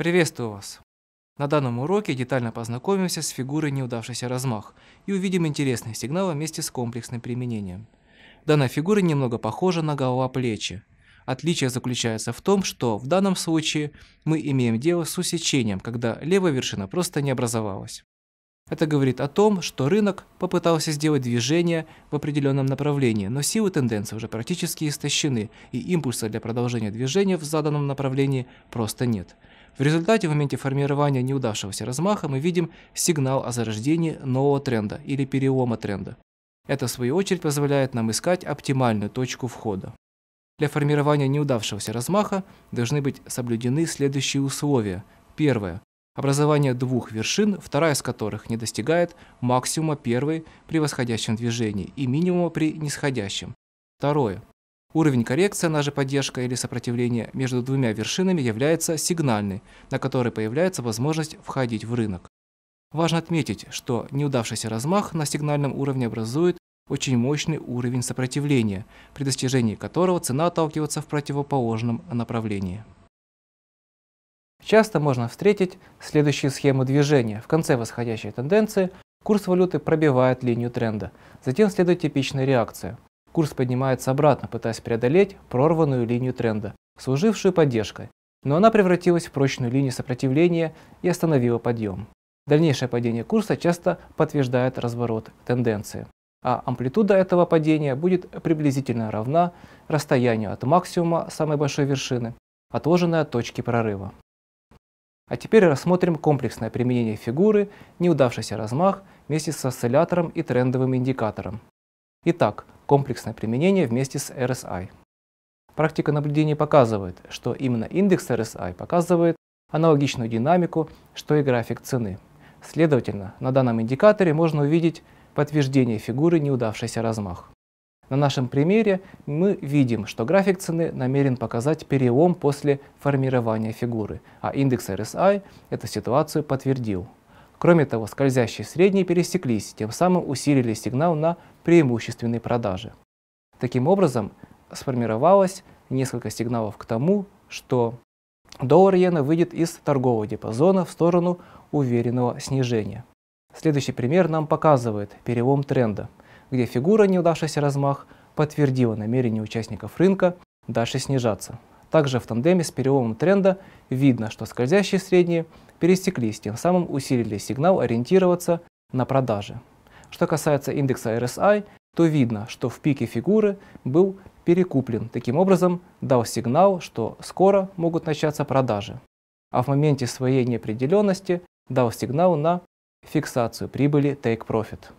Приветствую вас! На данном уроке детально познакомимся с фигурой неудавшийся размах и увидим интересные сигналы вместе с комплексным применением. Данная фигура немного похожа на голова плечи. Отличие заключается в том, что в данном случае мы имеем дело с усечением, когда левая вершина просто не образовалась. Это говорит о том, что рынок попытался сделать движение в определенном направлении, но силы тенденции уже практически истощены, и импульса для продолжения движения в заданном направлении просто нет. В результате в моменте формирования неудавшегося размаха мы видим сигнал о зарождении нового тренда или перелома тренда. Это в свою очередь позволяет нам искать оптимальную точку входа. Для формирования неудавшегося размаха должны быть соблюдены следующие условия. Первое. Образование двух вершин, вторая из которых не достигает максимума первой при восходящем движении и минимума при нисходящем. Второе. Уровень коррекции, она же поддержка или сопротивление, между двумя вершинами является сигнальный, на который появляется возможность входить в рынок. Важно отметить, что неудавшийся размах на сигнальном уровне образует очень мощный уровень сопротивления, при достижении которого цена отталкивается в противоположном направлении. Часто можно встретить следующие схемы движения. В конце восходящей тенденции курс валюты пробивает линию тренда. Затем следует типичная реакция. Курс поднимается обратно, пытаясь преодолеть прорванную линию тренда, служившую поддержкой, но она превратилась в прочную линию сопротивления и остановила подъем. Дальнейшее падение курса часто подтверждает разворот тенденции, а амплитуда этого падения будет приблизительно равна расстоянию от максимума самой большой вершины, отложенной от точки прорыва. А теперь рассмотрим комплексное применение фигуры «Неудавшийся размах» вместе с осциллятором и трендовым индикатором. Итак, комплексное применение вместе с RSI. Практика наблюдений показывает, что именно индекс RSI показывает аналогичную динамику, что и график цены. Следовательно, на данном индикаторе можно увидеть подтверждение фигуры неудавшийся размах. На нашем примере мы видим, что график цены намерен показать перелом после формирования фигуры, а индекс RSI эту ситуацию подтвердил. Кроме того, скользящие средние пересеклись, тем самым усилили сигнал на преимущественные продажи. Таким образом, сформировалось несколько сигналов к тому, что доллар иена выйдет из торгового диапазона в сторону уверенного снижения. Следующий пример нам показывает перелом тренда, где фигура неудавшийся размах подтвердила намерение участников рынка дальше снижаться. Также в тандеме с переломом тренда видно, что скользящие средние пересеклись, тем самым усилили сигнал ориентироваться на продажи. Что касается индекса RSI, то видно, что в пике фигуры был перекуплен, таким образом дал сигнал, что скоро могут начаться продажи, а в моменте своей неопределенности дал сигнал на фиксацию прибыли Take Profit.